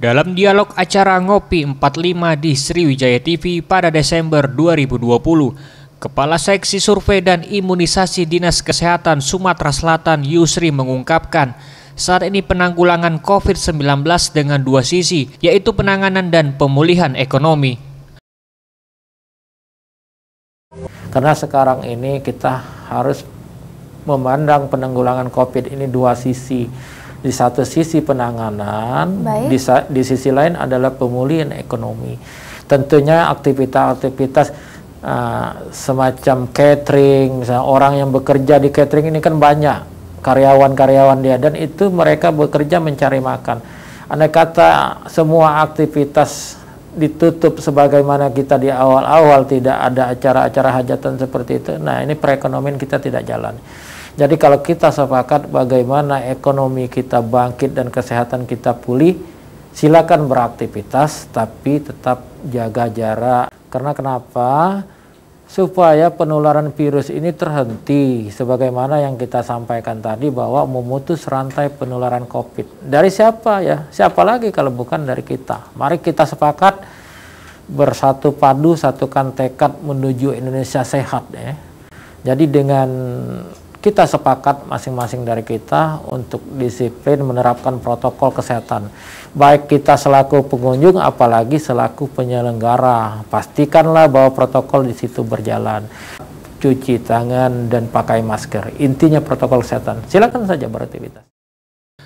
Dalam dialog acara Ngopi 45 di Sriwijaya TV pada Desember 2020, Kepala Seksi Survei dan Imunisasi Dinas Kesehatan Sumatera Selatan Yusri mengungkapkan, saat ini penanggulangan COVID-19 dengan dua sisi, yaitu penanganan dan pemulihan ekonomi. Karena sekarang ini kita harus memandang penanggulangan COVID ini dua sisi di satu sisi penanganan, di, di, di sisi lain adalah pemulihan ekonomi. Tentunya aktivitas-aktivitas uh, semacam catering, misalnya orang yang bekerja di catering ini kan banyak karyawan-karyawan dia dan itu mereka bekerja mencari makan. Anda kata semua aktivitas ditutup sebagaimana kita di awal-awal tidak ada acara-acara hajatan seperti itu, nah ini perekonomian kita tidak jalan. Jadi kalau kita sepakat bagaimana ekonomi kita bangkit dan kesehatan kita pulih, silakan beraktivitas tapi tetap jaga jarak. Karena kenapa? Supaya penularan virus ini terhenti sebagaimana yang kita sampaikan tadi bahwa memutus rantai penularan Covid. Dari siapa ya? Siapa lagi kalau bukan dari kita? Mari kita sepakat bersatu padu satukan tekad menuju Indonesia sehat ya. Jadi dengan kita sepakat masing-masing dari kita untuk disiplin menerapkan protokol kesehatan. Baik kita selaku pengunjung apalagi selaku penyelenggara, pastikanlah bahwa protokol di situ berjalan. Cuci tangan dan pakai masker. Intinya protokol kesehatan. Silakan saja beraktivitas.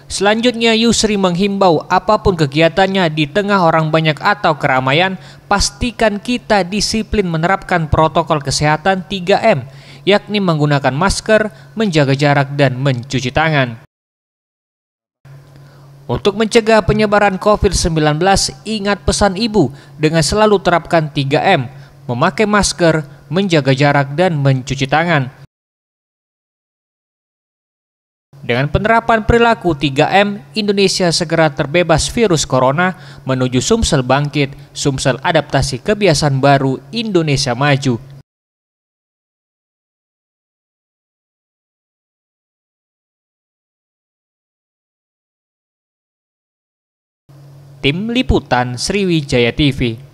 Selanjutnya Yusri menghimbau apapun kegiatannya di tengah orang banyak atau keramaian, pastikan kita disiplin menerapkan protokol kesehatan 3M yakni menggunakan masker, menjaga jarak, dan mencuci tangan. Untuk mencegah penyebaran COVID-19, ingat pesan ibu dengan selalu terapkan 3M, memakai masker, menjaga jarak, dan mencuci tangan. Dengan penerapan perilaku 3M, Indonesia segera terbebas virus corona menuju Sumsel bangkit, Sumsel adaptasi kebiasaan baru Indonesia maju. Tim Liputan Sriwijaya TV